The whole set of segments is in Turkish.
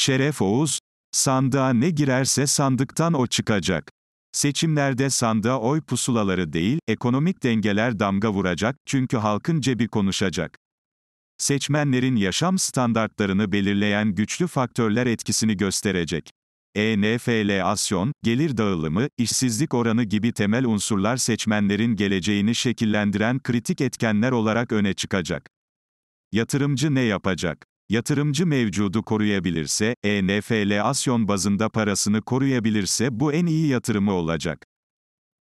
Şeref Oğuz, sandığa ne girerse sandıktan o çıkacak. Seçimlerde sandığa oy pusulaları değil, ekonomik dengeler damga vuracak, çünkü halkın cebi konuşacak. Seçmenlerin yaşam standartlarını belirleyen güçlü faktörler etkisini gösterecek. ENFLasyon, gelir dağılımı, işsizlik oranı gibi temel unsurlar seçmenlerin geleceğini şekillendiren kritik etkenler olarak öne çıkacak. Yatırımcı ne yapacak? Yatırımcı mevcudu koruyabilirse, enflasyon bazında parasını koruyabilirse bu en iyi yatırımı olacak.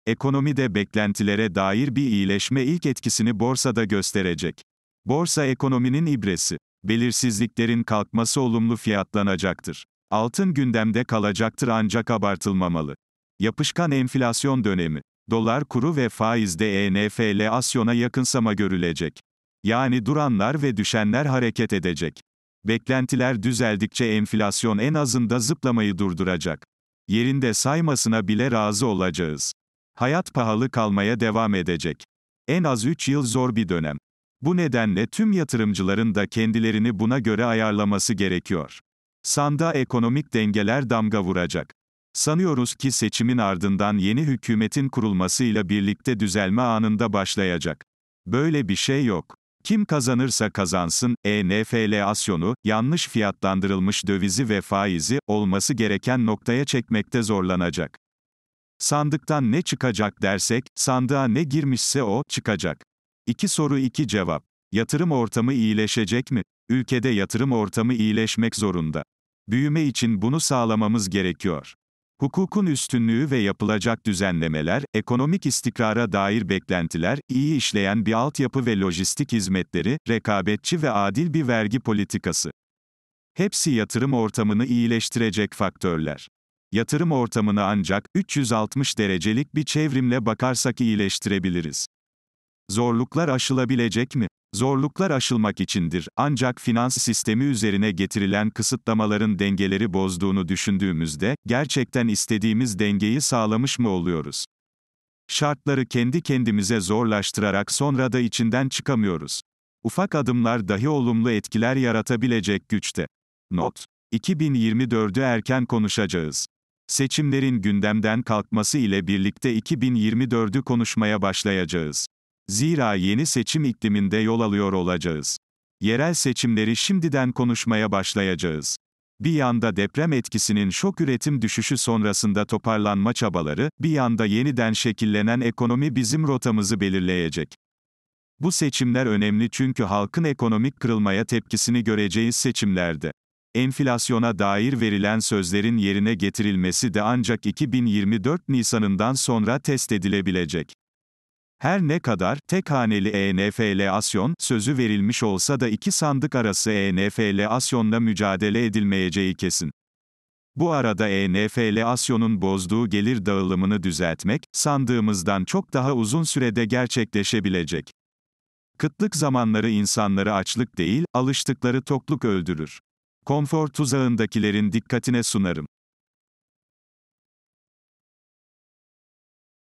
Ekonomide beklentilere dair bir iyileşme ilk etkisini borsada gösterecek. Borsa ekonominin ibresi. Belirsizliklerin kalkması olumlu fiyatlanacaktır. Altın gündemde kalacaktır ancak abartılmamalı. Yapışkan enflasyon dönemi. Dolar kuru ve faizde enflasyona yakınsama görülecek. Yani duranlar ve düşenler hareket edecek. Beklentiler düzeldikçe enflasyon en azında zıplamayı durduracak. Yerinde saymasına bile razı olacağız. Hayat pahalı kalmaya devam edecek. En az 3 yıl zor bir dönem. Bu nedenle tüm yatırımcıların da kendilerini buna göre ayarlaması gerekiyor. Sanda ekonomik dengeler damga vuracak. Sanıyoruz ki seçimin ardından yeni hükümetin kurulmasıyla birlikte düzelme anında başlayacak. Böyle bir şey yok. Kim kazanırsa kazansın, enflasyonu, yanlış fiyatlandırılmış dövizi ve faizi, olması gereken noktaya çekmekte zorlanacak. Sandıktan ne çıkacak dersek, sandığa ne girmişse o, çıkacak. İki soru iki cevap. Yatırım ortamı iyileşecek mi? Ülkede yatırım ortamı iyileşmek zorunda. Büyüme için bunu sağlamamız gerekiyor. Hukukun üstünlüğü ve yapılacak düzenlemeler, ekonomik istikrara dair beklentiler, iyi işleyen bir altyapı ve lojistik hizmetleri, rekabetçi ve adil bir vergi politikası. Hepsi yatırım ortamını iyileştirecek faktörler. Yatırım ortamını ancak 360 derecelik bir çevrimle bakarsak iyileştirebiliriz. Zorluklar aşılabilecek mi? Zorluklar aşılmak içindir, ancak finans sistemi üzerine getirilen kısıtlamaların dengeleri bozduğunu düşündüğümüzde, gerçekten istediğimiz dengeyi sağlamış mı oluyoruz? Şartları kendi kendimize zorlaştırarak sonra da içinden çıkamıyoruz. Ufak adımlar dahi olumlu etkiler yaratabilecek güçte. Not. 2024'ü erken konuşacağız. Seçimlerin gündemden kalkması ile birlikte 2024'ü konuşmaya başlayacağız. Zira yeni seçim ikliminde yol alıyor olacağız. Yerel seçimleri şimdiden konuşmaya başlayacağız. Bir yanda deprem etkisinin şok üretim düşüşü sonrasında toparlanma çabaları, bir yanda yeniden şekillenen ekonomi bizim rotamızı belirleyecek. Bu seçimler önemli çünkü halkın ekonomik kırılmaya tepkisini göreceğiz seçimlerde. Enflasyona dair verilen sözlerin yerine getirilmesi de ancak 2024 Nisan'ından sonra test edilebilecek. Her ne kadar tek haneli ENFL-asyon sözü verilmiş olsa da iki sandık arası ENFL-asyonla mücadele edilmeyeceği kesin. Bu arada ENFL-asyonun bozduğu gelir dağılımını düzeltmek, sandığımızdan çok daha uzun sürede gerçekleşebilecek. Kıtlık zamanları insanları açlık değil, alıştıkları tokluk öldürür. Konfor tuzağındakilerin dikkatine sunarım.